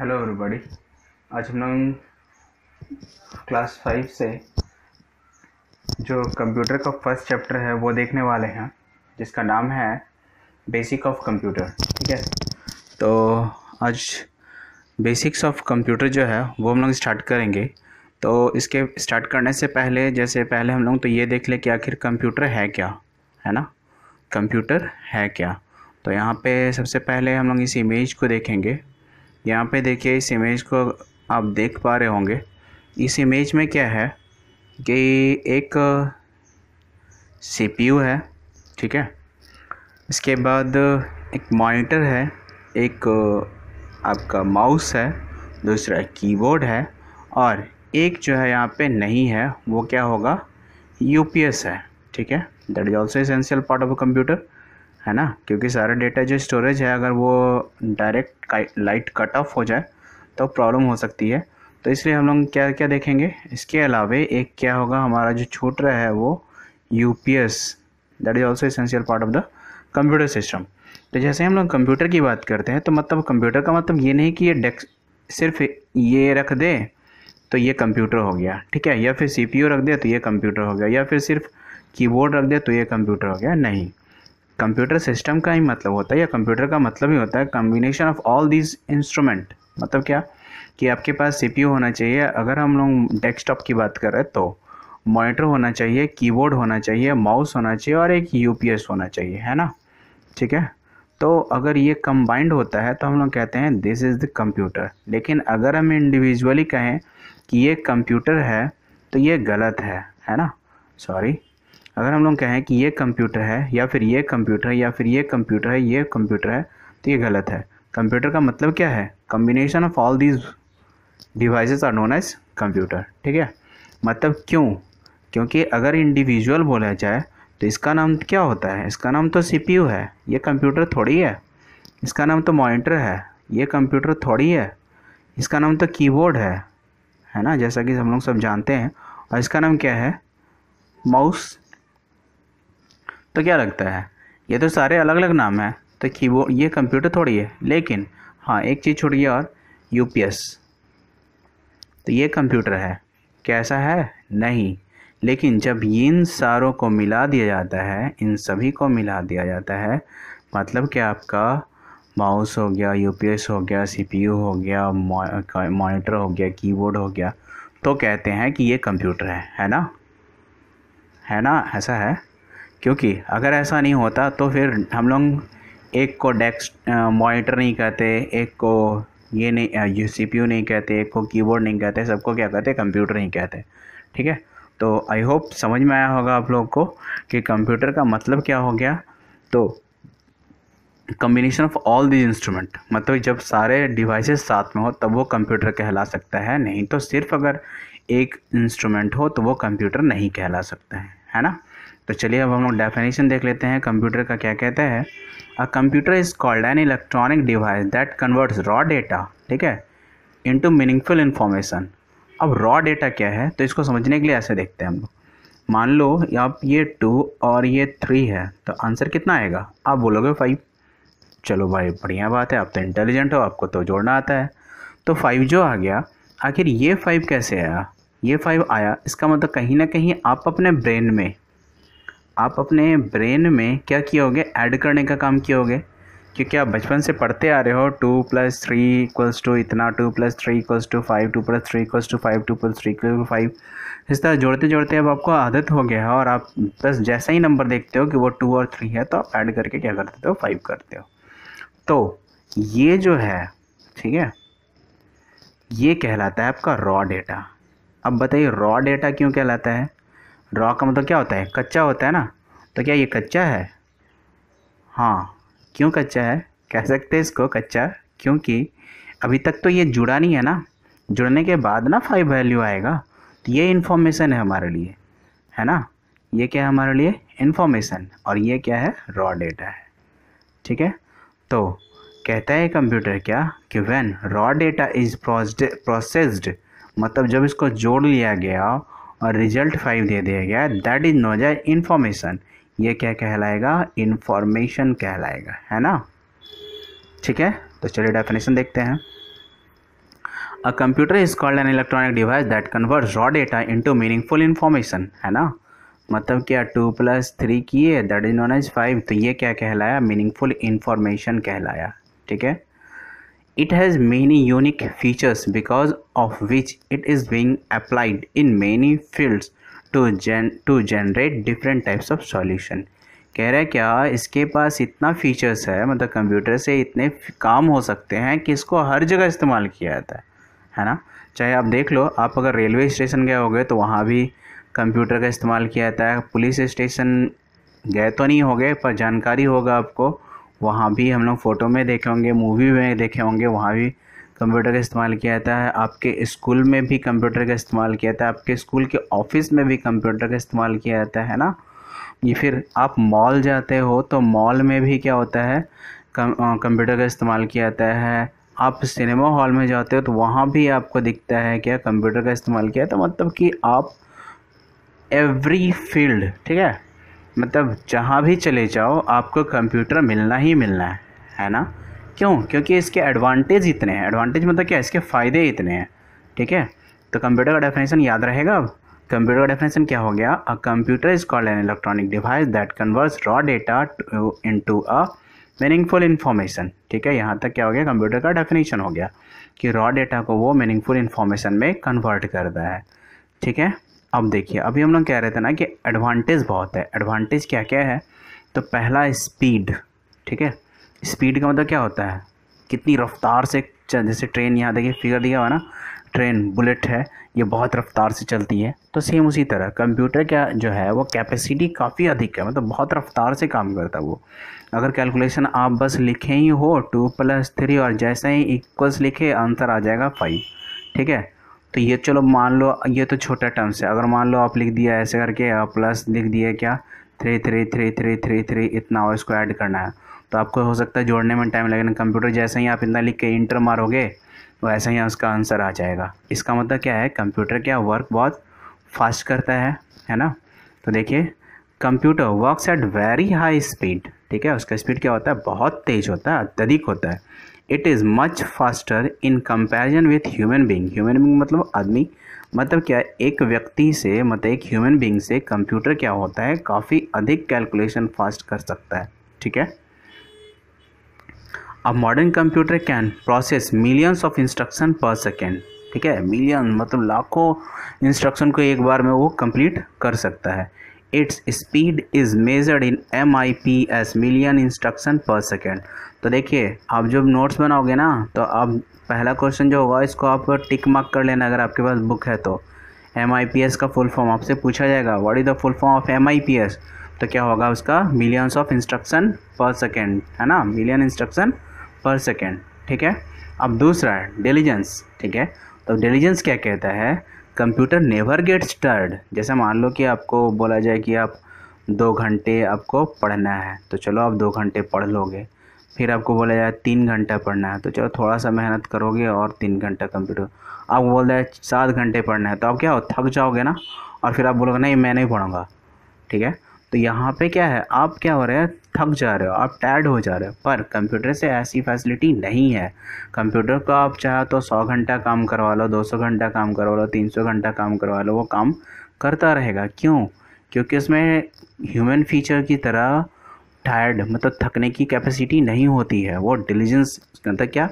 Hello everybody आज हम लोग क्लास फाइव से जो कंप्यूटर का फर्स्ट चैप्टर है वो देखने वाले हैं जिसका नाम है बेसिक ऑफ कंप्यूटर ठीक है तो आज बेसिक्स ऑफ कंप्यूटर जो है वो हम लोग स्टार्ट करेंगे तो इसके स्टार्ट करने से पहले जैसे पहले हम लोग तो ये देख ले कि आखिर कंप्यूटर है क्या है ना कंप्यूटर है क्या तो यहाँ पे सबसे पहले हम लोग इस इमेज को देखेंगे यहाँ पे देखिए इस इमेज को आप देख पा रहे होंगे इस इमेज में क्या है कि एक सीपीयू है ठीक है इसके बाद एक मॉनिटर है एक आपका माउस है दूसरा कीबोर्ड है और एक जो है यहाँ पे नहीं है वो क्या होगा यूपीएस है ठीक है that is also essential part of a computer है ना क्योंकि सारा डेटा जो स्टोरेज है अगर वो डायरेक्ट लाइट कट ऑफ हो जाए तो प्रॉब्लम हो सकती है तो इसलिए हम लोग क्या क्या देखेंगे इसके अलावा एक क्या होगा हमारा जो छूट रहा है वो U P S that is also essential part of the computer system तो जैसे हम लोग कंप्यूटर की बात करते हैं तो मतलब कंप्यूटर का मतलब ये नहीं कि ये डेस्क सिर्फ ये रख दे तो ये कंप्यूटर हो गया ठीक है या फिर सी पी यू रख दे तो ये कंप्यूटर हो गया या फिर सिर्फ कीबोर्ड रख दे तो ये कंप्यूटर हो गया नहीं कंप्यूटर सिस्टम का ही मतलब होता है या कंप्यूटर का मतलब ही होता है combination of all this instrument मतलब क्या कि आपके पास सी होना चाहिए अगर हम लोग डेस्कटॉप की बात करें तो मॉनिटर होना चाहिए कीबोर्ड होना चाहिए माउस होना चाहिए और एक यू होना चाहिए है ना ठीक है तो अगर ये कंबाइंड होता है तो हम लोग कहते हैं दिस इज़ द कंप्यूटर लेकिन अगर हम इंडिविजुअली कहें कि ये कंप्यूटर है तो ये गलत है है ना सॉरी अगर हम लोग कहें कि ये कंप्यूटर है या फिर ये कंप्यूटर है या फिर ये कंप्यूटर है ये कंप्यूटर है तो ये गलत है कंप्यूटर का मतलब क्या है combination of all these devices are known as computer ठीक है मतलब क्यों क्योंकि अगर इंडिविजुअल बोला जाए तो इसका नाम क्या होता है इसका नाम तो सी है ये कंप्यूटर थोड़ी है इसका नाम तो मॉनिटर है ये कंप्यूटर थोड़ी है इसका नाम तो कीबोर्ड है है ना जैसा कि हम लोग सब जानते हैं और इसका नाम क्या है माउस तो क्या लगता है ये तो सारे अलग अलग नाम हैं तो कीबोर्ड ये कंप्यूटर थोड़ी है लेकिन हाँ एक चीज़ छोड़िए और यू तो ये कंप्यूटर है कैसा है नहीं लेकिन जब इन सारों को मिला दिया जाता है इन सभी को मिला दिया जाता है मतलब कि आपका माउस हो गया यू हो गया सी हो गया मॉनिटर हो गया कीबोर्ड हो गया तो कहते हैं कि ये कंप्यूटर है है ना है ना ऐसा है क्योंकि अगर ऐसा नहीं होता तो फिर हम लोग एक को डेस्क मॉनिटर नहीं कहते एक को ये नहीं यू सी पी यू नहीं कहते एक को कीबोर्ड नहीं कहते सबको क्या कहते कंप्यूटर नहीं कहते ठीक है तो आई होप समझ में आया होगा आप लोग को कि कंप्यूटर का मतलब क्या हो गया तो combination of all these instrument मतलब जब सारे डिवाइसेस साथ में हो तब वो कंप्यूटर कहला सकता है नहीं तो सिर्फ अगर एक इंस्ट्रूमेंट हो तो वो कंप्यूटर नहीं कहला सकता है है ना तो चलिए अब हम लोग डेफिनेशन देख लेते हैं कंप्यूटर का क्या कहता है a computer is called an electronic device that converts raw data ठीक है इनटू मीनिंगफुल इन्फॉर्मेशन अब रॉ डेटा क्या है तो इसको समझने के लिए ऐसे देखते हैं हम लोग मान लो आप ये टू और ये थ्री है तो आंसर कितना आएगा आप बोलोगे फाइव चलो भाई बढ़िया बात है आप तो इंटेलिजेंट हो आपको तो जोड़ना आता है तो फाइव जो आ गया आखिर ये फाइव कैसे आया ये फाइव आया इसका मतलब कहीं ना कहीं आप अपने ब्रेन में आप अपने ब्रेन में क्या किए होगे ऐड करने का काम किए होगे क्योंकि आप बचपन से पढ़ते आ रहे हो two plus three equals to इतना two plus three equals to five two plus three equals to five two plus three equal to five इस तरह जोड़ते जोड़ते अब आपको आदत हो गया है और आप बस जैसा ही नंबर देखते हो कि वो टू और थ्री है तो आप ऐड करके क्या करते हो फाइव करते हो तो ये जो है ठीक है ये कहलाता है आपका रॉ डेटा अब बताइए रॉ डेटा क्यों कहलाता है ड्रॉ का मतलब क्या होता है कच्चा होता है ना तो क्या ये कच्चा है हाँ क्यों कच्चा है कह सकते हैं इसको कच्चा क्योंकि अभी तक तो ये जुड़ा नहीं है ना जुड़ने के बाद ना फाइव वैल्यू आएगा तो ये इन्फॉर्मेशन है हमारे लिए है ना ये क्या है हमारे लिए इन्फॉर्मेशन और ये क्या है रॉ डेटा है ठीक है तो कहता है कंप्यूटर क्या कि when raw data is processed मतलब जब इसको जोड़ लिया गया और रिजल्ट फाइव दे दिया गया है that is knows a information ये क्या कहलाएगा इन्फॉर्मेशन कहलाएगा है ना ठीक है तो चलिए डेफिनेशन देखते हैं a computer is called an electronic device that convert raw data into meaningful information है ना मतलब क्या टू प्लस थ्री किए that is known as five तो ये क्या कहलाया मीनिंगफुल इन्फॉर्मेशन कहलाया ठीक है It has many unique features because of which it is being applied in many fields to gen to generate different types of solution. कह रहा है क्या इसके पास इतना फीचर्स है मतलब कंप्यूटर से इतने काम हो सकते हैं कि इसको हर जगह इस्तेमाल किया जाता है है ना चाहे आप देख लो आप अगर रेलवे स्टेशन गए होगे तो वहाँ भी कंप्यूटर का इस्तेमाल किया जाता है पुलिस स्टेशन गए तो नहीं होगे पर जानकारी होगा आपको वहाँ भी हम लोग फ़ोटो में देखे होंगे मूवी में देखे होंगे वहाँ भी कंप्यूटर का इस्तेमाल किया जाता है आपके स्कूल में भी कंप्यूटर का इस्तेमाल किया जाता है आपके स्कूल के ऑफिस में भी कंप्यूटर का इस्तेमाल किया जाता है ना ये फिर आप मॉल जाते हो तो मॉल में भी क्या होता है कंप्यूटर का इस्तेमाल किया जाता है आप सिनेमा हॉल में जाते हो तो वहाँ भी आपको दिखता है क्या कंप्यूटर का इस्तेमाल किया तो मतलब कि आप एवरी फील्ड ठीक है मतलब जहाँ भी चले जाओ आपको कंप्यूटर मिलना ही मिलना है है ना क्यों क्योंकि इसके एडवांटेज इतने हैं एडवांटेज मतलब क्या है इसके फ़ायदे इतने हैं ठीक है तो कंप्यूटर का डेफिनेशन याद रहेगा अब कंप्यूटर का डेफिनेशन क्या हो गया a computer is called an electronic device that converts raw data into a meaningful information ठीक है यहाँ तक क्या हो गया कंप्यूटर का डेफिनेशन हो गया कि रॉ डेटा को वो मीनिंगफुल इन्फॉर्मेशन में कन्वर्ट करता है ठीक है अब देखिए अभी हम लोग कह रहे थे ना कि एडवांटेज बहुत है एडवांटेज क्या क्या है तो पहला स्पीड ठीक है स्पीड का मतलब क्या होता है कितनी रफ्तार से जैसे ट्रेन यहाँ देखिए फिगर दिया हुआ ना ट्रेन बुलेट है ये बहुत रफ्तार से चलती है तो सेम उसी तरह कंप्यूटर का जो है वो कैपेसिटी काफ़ी अधिक है मतलब बहुत रफ्तार से काम करता है वो अगर कैलकुलेशन आप बस लिखे ही हो टू प्लस थ्री और जैसे ही इक्वल्स लिखे आंसर आ जाएगा फाइव ठीक है तो ये चलो मान लो ये तो छोटा टर्म्स है अगर मान लो आप लिख दिया ऐसे करके प्लस लिख दिया क्या three three three three three three इतना और इसको ऐड करना है तो आपको हो सकता है जोड़ने में टाइम लगेगा कंप्यूटर जैसे ही आप इतना लिख के इंटर मारोगे वैसे तो ही उसका आंसर आ जाएगा इसका मतलब क्या है कंप्यूटर क्या वर्क बहुत फास्ट करता है है ना तो देखिए computer works at very high speed ठीक है उसका स्पीड क्या होता है बहुत तेज़ होता है अत्यधिक होता है it is much faster in comparison with human being human being मतलब आदमी मतलब क्या एक व्यक्ति से मतलब एक ह्यूमन बींग से कंप्यूटर क्या होता है काफ़ी अधिक कैलकुलेशन फास्ट कर सकता है ठीक है अब modern computer can process millions of instruction per second ठीक है मिलियन मतलब लाखों इंस्ट्रक्शन को एक बार में वो कंप्लीट कर सकता है its speed is measured in M I P S million instruction per second तो देखिए आप जब नोट्स बनाओगे ना तो आप पहला क्वेश्चन जो होगा इसको आप टिक मार्क कर लेना अगर आपके पास बुक है तो एम का फुल फॉर्म आपसे पूछा जाएगा what is the full form of M तो क्या होगा उसका millions of instruction per second है ना मिलियन इंस्ट्रक्शन पर सेकेंड ठीक है अब दूसरा है डेलीजेंस ठीक है तो डेलीजेंस क्या कहता है कंप्यूटर नेवर गेट्स टर्ड जैसे मान लो कि आपको बोला जाए कि आप दो घंटे आपको पढ़ना है तो चलो आप दो घंटे पढ़ लोगे फिर आपको बोला जाए तीन घंटा पढ़ना है तो चलो थोड़ा सा मेहनत करोगे और तीन घंटा कंप्यूटर आपको बोल रहे सात घंटे पढ़ना है तो आप क्या हो थक जाओगे ना और फिर आप बोलोगे नहीं मैं नहीं पढ़ूँगा ठीक है तो यहाँ पे क्या है आप क्या हो रहे हैं थक जा रहे हो आप टायर्ड हो जा रहे हो पर कंप्यूटर से ऐसी फैसिलिटी नहीं है कंप्यूटर को आप चाहे तो सौ घंटा काम करवा लो दो सौ घंटा काम करवा लो तीन सौ घंटा काम करवा लो वो काम करता रहेगा क्यों क्योंकि उसमें ह्यूमन फीचर की तरह टायर्ड मतलब थकने की कैपेसिटी नहीं होती है वो डिलीजेंस मतलब क्या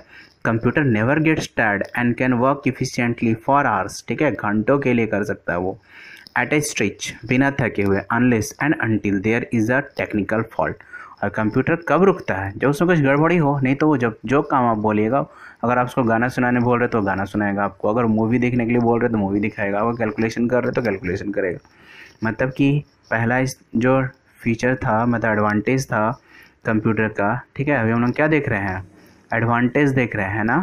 computer never gets tired and can work efficiently for hours ठीक है घंटों के लिए कर सकता है वो एट ए स्ट्रिच बिना थके हुए unless and until there is a technical fault और कंप्यूटर कब रुकता है जब उसमें कुछ गड़बड़ी हो नहीं तो वो जब जो काम आप बोलिएगा अगर आप उसको गाना सुनाने बोल रहे तो गाना सुनाएगा आपको अगर मूवी देखने के लिए बोल रहे तो मूवी दिखाएगा अगर कैलकुलेशन कर रहे तो कैलकुलेशन करेगा मतलब कि पहला इस जो फीचर था मतलब एडवांटेज था कंप्यूटर का ठीक है अभी हम लोग क्या देख रहे हैं एडवांटेज देख रहे हैं ना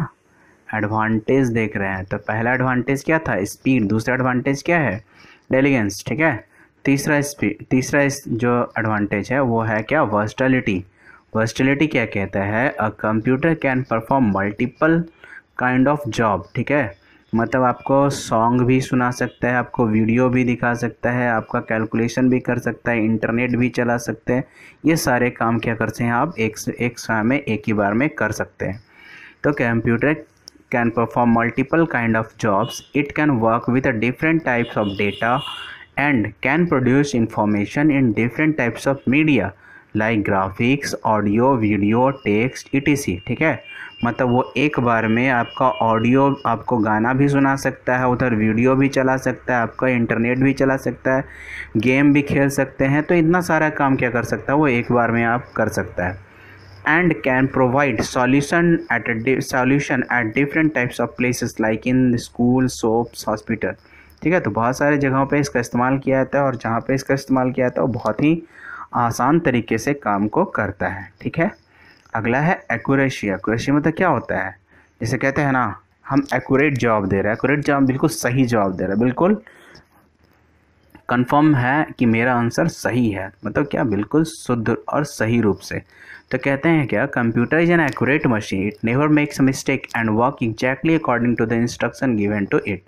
एडवांटेज देख रहे हैं तो पहला एडवांटेज क्या था स्पीड दूसरा एडवांटेज क्या है डेलीगेंस ठीक है तीसरा स्पीड तीसरा इस जो एडवांटेज है वो है क्या वर्स्टलिटी वर्स्टलिटी क्या कहता है a computer can perform multiple kind of job ठीक है मतलब आपको सॉन्ग भी सुना सकता है आपको वीडियो भी दिखा सकता है आपका कैलकुलेशन भी कर सकता है इंटरनेट भी चला सकते हैं ये सारे काम क्या करते हैं आप एक एक समय में एक ही बार में कर सकते हैं तो computer can perform multiple kind of jobs it can work with different types of data and can produce information in different types of media like graphics audio video text ई ठीक है मतलब वो एक बार में आपका ऑडियो आपको गाना भी सुना सकता है उधर वीडियो भी चला सकता है आपका इंटरनेट भी चला सकता है गेम भी खेल सकते हैं तो इतना सारा काम क्या कर सकता है वो एक बार में आप कर सकता है and can provide solution at solution at different types of places like in school shops hospital ठीक है तो बहुत सारे जगहों पे इसका इस्तेमाल किया जाता है और जहाँ पे इसका इस्तेमाल किया जाता है वो बहुत ही आसान तरीके से काम को करता है ठीक है अगला है एक्यूरेसी एक्यूरेसी मतलब क्या होता है जैसे कहते हैं ना हम एक्यूरेट जवाब दे रहे हैं एक्यूरेट जवाब बिल्कुल सही जवाब दे रहे हैं बिल्कुल कंफर्म है कि मेरा आंसर सही है मतलब क्या बिल्कुल शुद्ध और सही रूप से तो कहते हैं क्या computer is an accurate machine it never makes mistake and work exactly according to the instruction given to it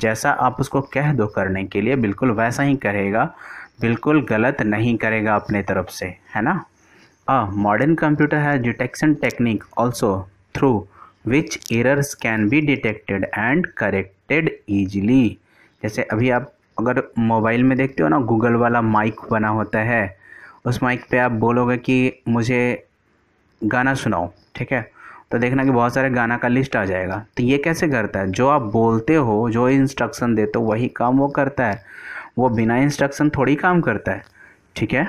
जैसा आप उसको कह दो करने के लिए बिल्कुल वैसा ही करेगा बिल्कुल गलत नहीं करेगा अपने तरफ से है ना अ मॉडर्न कंप्यूटर है detection technique also through which errors can be detected and corrected easily जैसे अभी आप अगर मोबाइल में देखते हो ना गूगल वाला माइक बना होता है उस माइक पे आप बोलोगे कि मुझे गाना सुनाओ ठीक है तो देखना कि बहुत सारे गाना का लिस्ट आ जाएगा तो ये कैसे करता है जो आप बोलते हो जो इंस्ट्रक्शन देते हो वही काम वो करता है वो बिना इंस्ट्रक्शन थोड़ी काम करता है ठीक है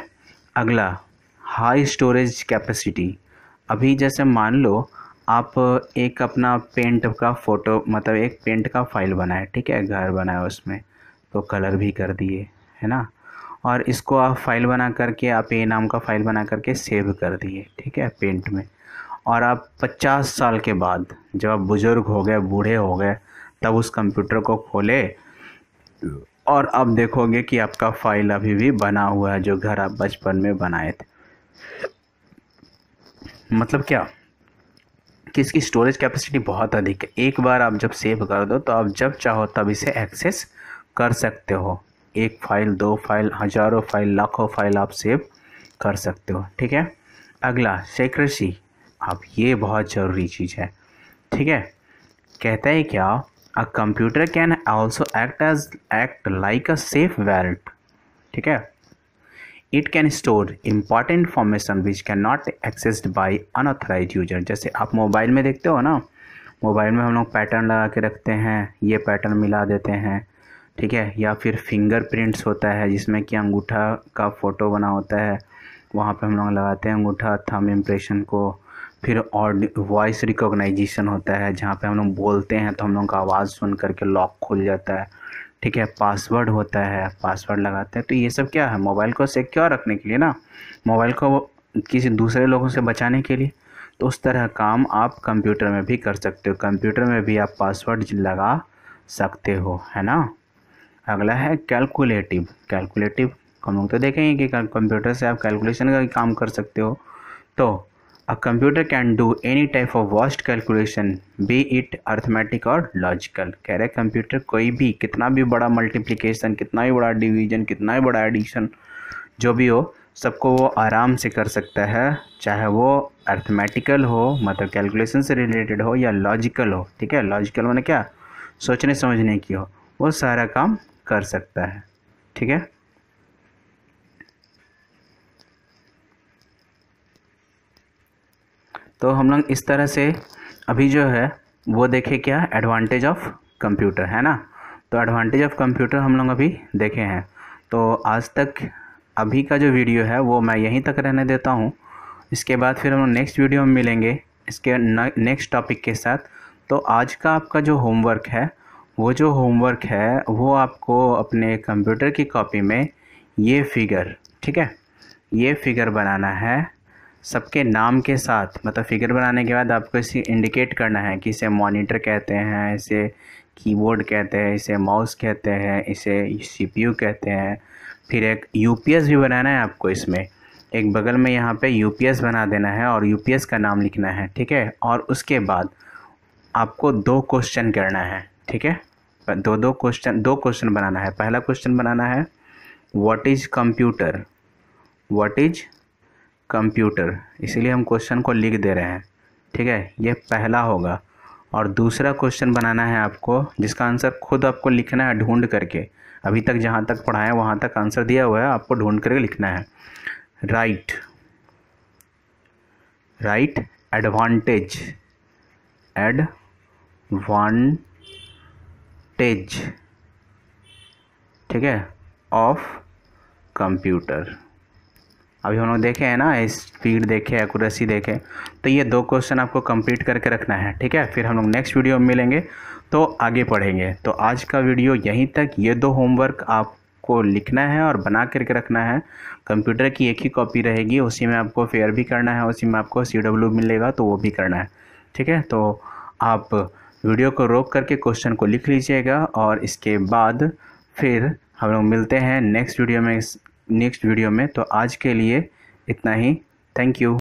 अगला हाई स्टोरेज कैपेसिटी अभी जैसे मान लो आप एक अपना पेंट का फ़ोटो मतलब एक पेंट का फाइल बनाए ठीक है घर बनाया उसमें तो कलर भी कर दिए है ना और इसको आप फाइल बना करके आप ए नाम का फाइल बना करके सेव कर दिए ठीक है पेंट में और आप पचास साल के बाद जब आप बुज़ुर्ग हो गए बूढ़े हो गए तब उस कंप्यूटर को खोले और अब देखोगे कि आपका फाइल अभी भी बना हुआ है जो घर आप बचपन में बनाए थे मतलब क्या कि इसकी स्टोरेज कैपेसिटी बहुत अधिक है एक बार आप जब सेव कर दो तो आप जब चाहो तब इसे एक्सेस कर सकते हो एक फाइल दो फाइल हजारों फाइल लाखों फाइल आप सेव कर सकते हो ठीक है अगला सेक्रेसी आप ये बहुत ज़रूरी चीज़ है ठीक है कहता है क्या a computer can also act as act like a safe vault ठीक है it can store important information which can not accessed by unauthorised user जैसे आप मोबाइल में देखते हो ना मोबाइल में हम लोग पैटर्न लगा के रखते हैं ये पैटर्न मिला देते हैं ठीक है या फिर फिंगरप्रिंट्स होता है जिसमें कि अंगूठा का फ़ोटो बना होता है वहाँ पे हम लोग लगाते हैं अंगूठा थम इम्प्रेशन को फिर और वॉइस रिकॉग्नाइजेशन होता है जहाँ पे हम लोग बोलते हैं तो हम लोग का आवाज़ सुन करके लॉक खुल जाता है ठीक है पासवर्ड होता है पासवर्ड लगाते हैं तो ये सब क्या है मोबाइल को सिक्योर रखने के लिए ना मोबाइल को किसी दूसरे लोगों से बचाने के लिए तो उस तरह काम आप कंप्यूटर में भी कर सकते हो कंप्यूटर में भी आप पासवर्ड लगा सकते हो है ना अगला है कैलकुलेटिव कैलकुलेटिव हम लोग तो देखेंगे कि कंप्यूटर से आप कैलकुलेशन का काम कर सकते हो तो A computer can do any type of vast calculation, be it arithmetic or logical. कह रहे कंप्यूटर कोई भी कितना भी बड़ा मल्टीप्लिकेशन कितना भी बड़ा डिवीजन कितना भी बड़ा एडिशन जो भी हो सबको वो आराम से कर सकता है चाहे वो अर्थमेटिकल हो मतलब कैलकुलेशन से रिलेटेड हो या लॉजिकल हो ठीक है लॉजिकल मैंने क्या सोचने समझने की हो वो सारा काम कर सकता है ठीक है तो हम लोग इस तरह से अभी जो है वो देखे क्या एडवांटेज ऑफ कंप्यूटर है ना तो एडवांटेज ऑफ कंप्यूटर हम लोग अभी देखे हैं तो आज तक अभी का जो वीडियो है वो मैं यहीं तक रहने देता हूँ इसके बाद फिर हम लोग नेक्स्ट वीडियो में मिलेंगे इसके नेक्स्ट टॉपिक के साथ तो आज का आपका जो होमवर्क है वो जो होमवर्क है वो आपको अपने कंप्यूटर की कॉपी में ये फिगर ठीक है ये फिगर बनाना है सबके नाम के साथ मतलब फिगर बनाने के बाद आपको इसे इंडिकेट करना है कि इसे मॉनिटर कहते हैं इसे कीबोर्ड कहते हैं इसे माउस कहते हैं इसे सीपीयू कहते हैं फिर एक यूपीएस भी बनाना है आपको इसमें एक बगल में यहाँ पे यूपीएस बना देना है और यूपीएस का नाम लिखना है ठीक है और उसके बाद आपको दो क्वेश्चन करना है ठीक है दो दो क्वेश्चन दो क्वेश्चन बनाना है पहला क्वेश्चन बनाना है what is computer what is computer इसीलिए हम क्वेश्चन को लिख दे रहे हैं ठीक है ये पहला होगा और दूसरा क्वेश्चन बनाना है आपको जिसका आंसर खुद आपको लिखना है ढूंढ करके अभी तक जहाँ तक पढ़ाए वहाँ तक आंसर दिया हुआ है आपको ढूंढ करके लिखना है right right advantage ad advantage ठीक है ऑफ कंप्यूटर अभी हम लोग देखे हैं ना स्पीड देखे एकूरेसी देखे तो ये दो क्वेश्चन आपको कंप्लीट करके रखना है ठीक है फिर हम लोग नेक्स्ट वीडियो में मिलेंगे तो आगे पढ़ेंगे तो आज का वीडियो यहीं तक ये दो होमवर्क आप आपको लिखना है और बना करके रखना है कंप्यूटर की एक ही कॉपी रहेगी उसी में आपको फेयर भी करना है उसी में आपको सी डब्ल्यू मिलेगा तो वो भी करना है ठीक है तो आप वीडियो को रोक करके क्वेश्चन को लिख लीजिएगा और इसके बाद फिर हम लोग मिलते हैं नेक्स्ट वीडियो में नेक्स्ट वीडियो में तो आज के लिए इतना ही थैंक यू